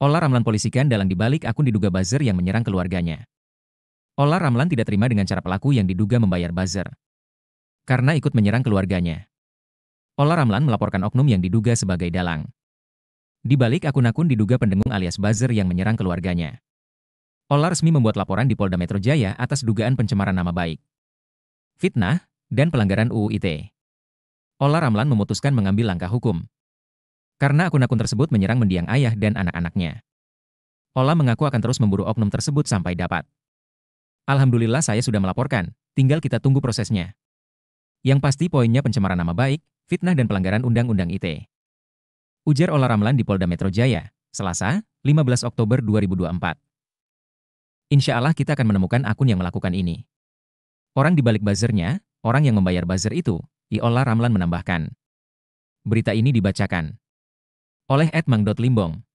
Ola Ramlan polisikan dalang dibalik akun diduga buzzer yang menyerang keluarganya. Ola Ramlan tidak terima dengan cara pelaku yang diduga membayar buzzer. Karena ikut menyerang keluarganya. Ola Ramlan melaporkan oknum yang diduga sebagai dalang. Di balik akun-akun diduga pendengung alias buzzer yang menyerang keluarganya. Ola resmi membuat laporan di Polda Metro Jaya atas dugaan pencemaran nama baik, fitnah, dan pelanggaran UU ITE. Ola Ramlan memutuskan mengambil langkah hukum. Karena akun-akun tersebut menyerang mendiang ayah dan anak-anaknya. Ola mengaku akan terus memburu oknum tersebut sampai dapat. Alhamdulillah saya sudah melaporkan, tinggal kita tunggu prosesnya. Yang pasti poinnya pencemaran nama baik, fitnah dan pelanggaran Undang-Undang ITE. Ujar Ola Ramlan di Polda Metro Jaya, Selasa, 15 Oktober 2024. Insya Allah kita akan menemukan akun yang melakukan ini. Orang di balik buzzernya, orang yang membayar buzzer itu, Iola Ramlan menambahkan. Berita ini dibacakan oleh Edmang Limbong.